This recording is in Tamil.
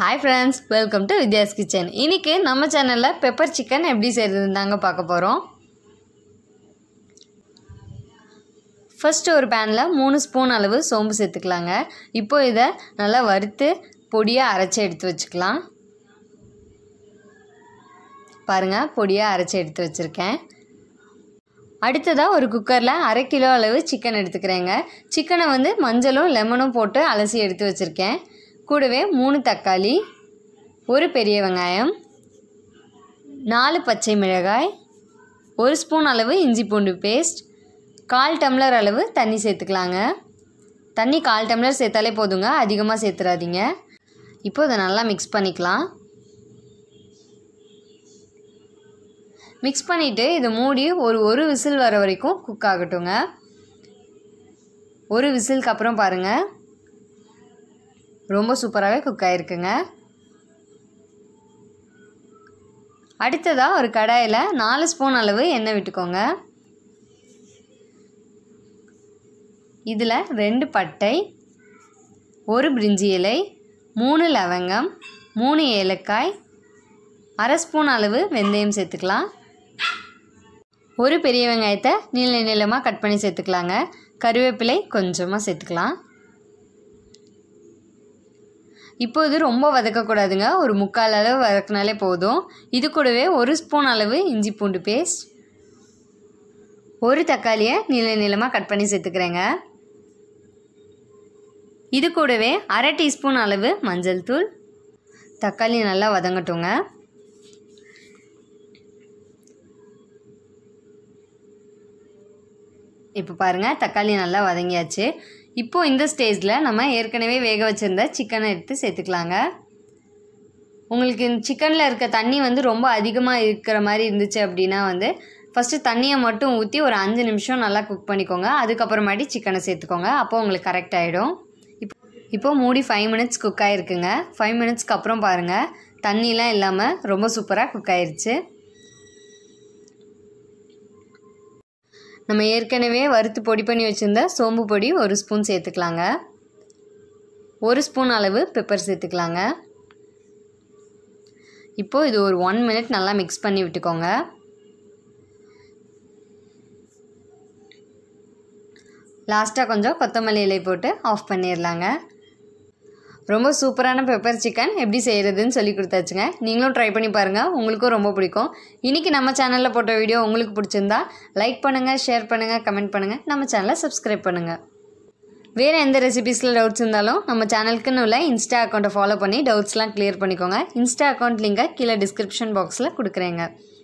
hi friends welcome to Vidya's kitchen இன்றைக்கி நம்ம சேனலில் பெப்பர் சிக்கன் எப்படி செய்கிறதுன்னு தாங்க பார்க்க போகிறோம் ஃபஸ்ட்டு ஒரு பேனில் மூணு ஸ்பூன் அளவு சோம்பு சேர்த்துக்கலாங்க இப்போ இதை நல்லா வறுத்து பொடியாக அரைச்சி எடுத்து வச்சுக்கலாம் பாருங்கள் பொடியாக அரைச்சி எடுத்து வச்சுருக்கேன் அடுத்ததாக ஒரு குக்கரில் அரை கிலோ அளவு சிக்கன் எடுத்துக்கிறேங்க சிக்கனை வந்து மஞ்சளும் லெமனும் போட்டு அலசி எடுத்து வச்சுருக்கேன் கூடவே மூணு தக்காளி ஒரு பெரிய வெங்காயம் நாலு பச்சை மிளகாய் ஒரு ஸ்பூன் அளவு இஞ்சி பூண்டு பேஸ்ட் கால் டம்ளர் அளவு தண்ணி சேர்த்துக்கலாங்க தண்ணி கால் டம்ளர் சேர்த்தாலே போதுங்க அதிகமாக சேர்த்துறாதீங்க இப்போ இதை நல்லா மிக்ஸ் பண்ணிக்கலாம் மிக்ஸ் பண்ணிவிட்டு இதை மூடி ஒரு ஒரு விசில் வர வரைக்கும் குக் ஆகட்டுங்க ஒரு விசிலுக்கு அப்புறம் பாருங்கள் ரொம்ப சூப்பராகவே குக் ஆகிருக்குங்க அடுத்ததாக ஒரு கடாயில் நாலு ஸ்பூன் அளவு எண்ணெய் விட்டுக்கோங்க இதில் ரெண்டு பட்டை ஒரு பிரிஞ்சி இலை மூணு லவங்கம் மூணு ஏலக்காய் அரை ஸ்பூன் அளவு வெந்தயம் சேர்த்துக்கலாம் ஒரு பெரிய வெங்காயத்தை நீள நீளமாக கட் பண்ணி சேர்த்துக்கலாங்க கருவேப்பிலை கொஞ்சமாக சேர்த்துக்கலாம் இப்போ இது ரொம்ப வதக்கக்கூடாதுங்க ஒரு முக்கால் அளவு வதக்கினாலே போதும் இது கூடவே ஒரு ஸ்பூன் அளவு இஞ்சி பூண்டு பேஸ்ட் ஒரு தக்காளியை நில நிலமாக கட் பண்ணி சேர்த்துக்கிறேங்க இது கூடவே அரை டீஸ்பூன் அளவு மஞ்சள் தூள் தக்காளி நல்லா வதங்கட்டுங்க இப்போ பாருங்கள் தக்காளி நல்லா வதங்கியாச்சு இப்போது இந்த ஸ்டேஜில் நம்ம ஏற்கனவே வேக வச்சுருந்த சிக்கனை எடுத்து சேர்த்துக்கலாங்க உங்களுக்கு இந்த சிக்கனில் இருக்க தண்ணி வந்து ரொம்ப அதிகமாக இருக்கிற மாதிரி இருந்துச்சு அப்படின்னா வந்து ஃபஸ்ட்டு தண்ணியை மட்டும் ஊற்றி ஒரு அஞ்சு நிமிஷம் நல்லா குக் பண்ணிக்கோங்க அதுக்கப்புறமாட்டி சிக்கனை சேர்த்துக்கோங்க அப்போது உங்களுக்கு கரெக்ட் ஆகிடும் இப்போ இப்போது மூடி ஃபைவ் மினிட்ஸ் குக் ஆகிருக்குங்க ஃபைவ் மினிட்ஸ்க்கு அப்புறம் பாருங்கள் தண்ணிலாம் இல்லாமல் ரொம்ப சூப்பராக குக் ஆயிடுச்சு நம்ம ஏற்கனவே வறுத்து பொடி பண்ணி வச்சுருந்த சோம்பு பொடி ஒரு ஸ்பூன் சேர்த்துக்கலாங்க ஒரு ஸ்பூன் அளவு பெப்பர் சேர்த்துக்கலாங்க இப்போது இது ஒரு ஒன் மினிட் நல்லா மிக்ஸ் பண்ணி விட்டுக்கோங்க லாஸ்ட்டாக கொஞ்சம் கொத்தமல்லி இலை போட்டு ஆஃப் பண்ணிடலாங்க ரொம்ப சூப்பரான பெப்பர் சிக்கன் எப்படி செய்கிறதுன்னு சொல்லி கொடுத்தாச்சுங்க நீங்களும் ட்ரை பண்ணி பாருங்கள் உங்களுக்கும் ரொம்ப பிடிக்கும் இன்றைக்கி நம்ம சேனலில் போட்ட வீடியோ உங்களுக்கு பிடிச்சிருந்தா லைக் பண்ணுங்கள் ஷேர் பண்ணுங்கள் கமெண்ட் பண்ணுங்கள் நம்ம சேனலை சப்ஸ்கிரைப் பண்ணுங்கள் வேறு எந்த ரெசிபீஸில் டவுட்ஸ் இருந்தாலும் நம்ம சேனலுக்குன்னு உள்ள இன்ஸ்டா அக்கௌண்ட்டை ஃபாலோ பண்ணி டவுட்ஸ்லாம் கிளியர் பண்ணிக்கோங்க இன்ஸ்டா அக்கௌண்ட் லிங்கை கீழே டிஸ்கிரிப்ஷன் பாக்ஸில் கொடுக்குறேங்க